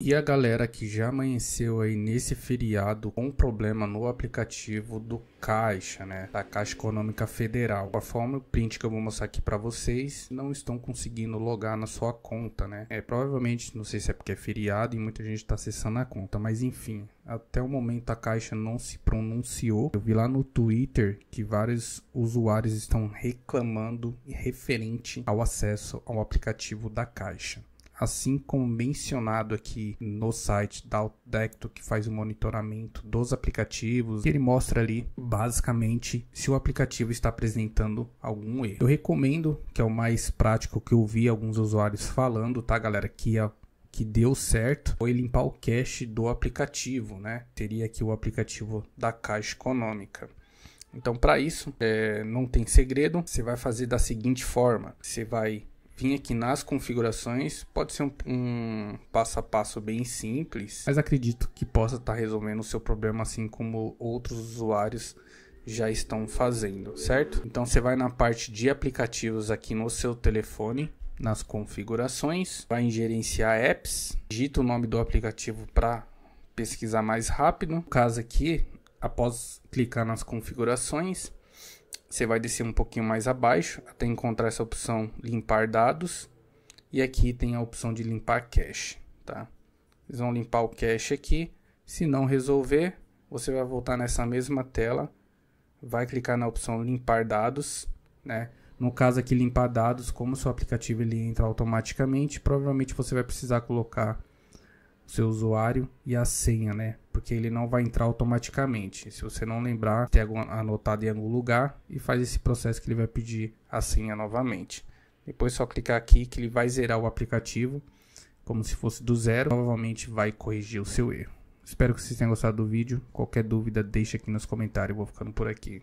E a galera que já amanheceu aí nesse feriado com um problema no aplicativo do Caixa, né? Da Caixa Econômica Federal. Conforme o print que eu vou mostrar aqui para vocês, não estão conseguindo logar na sua conta, né? É, provavelmente, não sei se é porque é feriado e muita gente está acessando a conta, mas enfim, até o momento a Caixa não se pronunciou. Eu vi lá no Twitter que vários usuários estão reclamando referente ao acesso ao aplicativo da Caixa assim como mencionado aqui no site da Outdecto, que faz o monitoramento dos aplicativos, ele mostra ali basicamente se o aplicativo está apresentando algum erro. Eu recomendo, que é o mais prático que eu vi alguns usuários falando, tá, galera? Que a que deu certo foi limpar o cache do aplicativo, né? Teria aqui o aplicativo da Caixa Econômica. Então, para isso, é, não tem segredo. Você vai fazer da seguinte forma: você vai vim aqui nas configurações. Pode ser um, um, passo a passo bem simples, mas acredito que possa estar tá resolvendo o seu problema assim como outros usuários já estão fazendo, certo? Então você vai na parte de aplicativos aqui no seu telefone, nas configurações, vai em gerenciar apps, digita o nome do aplicativo para pesquisar mais rápido. No caso aqui, após clicar nas configurações, você vai descer um pouquinho mais abaixo até encontrar essa opção limpar dados. E aqui tem a opção de limpar cache, tá? Vocês vão limpar o cache aqui. Se não resolver, você vai voltar nessa mesma tela, vai clicar na opção limpar dados, né? No caso aqui limpar dados, como o seu aplicativo ele entra automaticamente, provavelmente você vai precisar colocar o seu usuário e a senha, né, porque ele não vai entrar automaticamente. Se você não lembrar, tem anotado em algum lugar e faz esse processo que ele vai pedir a senha novamente. Depois só clicar aqui que ele vai zerar o aplicativo como se fosse do zero. Novamente vai corrigir o seu erro. Espero que vocês tenham gostado do vídeo. Qualquer dúvida, deixa aqui nos comentários. Eu vou ficando por aqui.